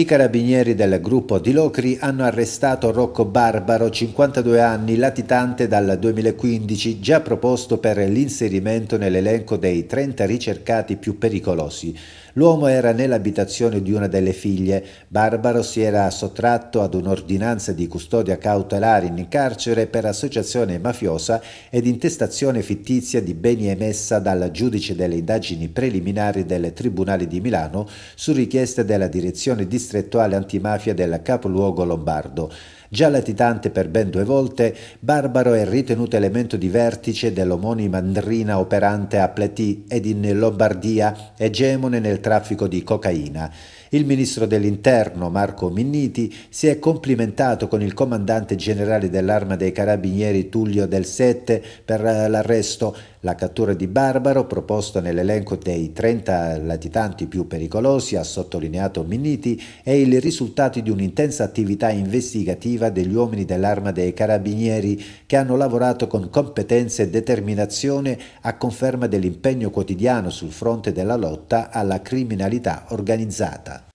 I carabinieri del gruppo di Locri hanno arrestato Rocco Barbaro, 52 anni, latitante dal 2015, già proposto per l'inserimento nell'elenco dei 30 ricercati più pericolosi. L'uomo era nell'abitazione di una delle figlie. Barbaro si era sottratto ad un'ordinanza di custodia cautelare in carcere per associazione mafiosa ed intestazione fittizia di beni emessa dal giudice delle indagini preliminari del Tribunale di Milano su richiesta della direzione distributiva distrettuale antimafia del capoluogo lombardo. Già latitante per ben due volte, Barbaro è ritenuto elemento di vertice dell'omonima andrina operante a Platì ed in Lombardia, egemone nel traffico di cocaina. Il ministro dell'Interno Marco Minniti si è complimentato con il comandante generale dell'arma dei carabinieri Tullio Del Sette per l'arresto, la cattura di Barbaro proposta nell'elenco dei 30 latitanti più pericolosi, ha sottolineato Minniti, è il risultato di un'intensa attività investigativa effettiva degli uomini dell'Arma dei Carabinieri che hanno lavorato con competenza e determinazione a conferma dell'impegno quotidiano sul fronte della lotta alla criminalità organizzata.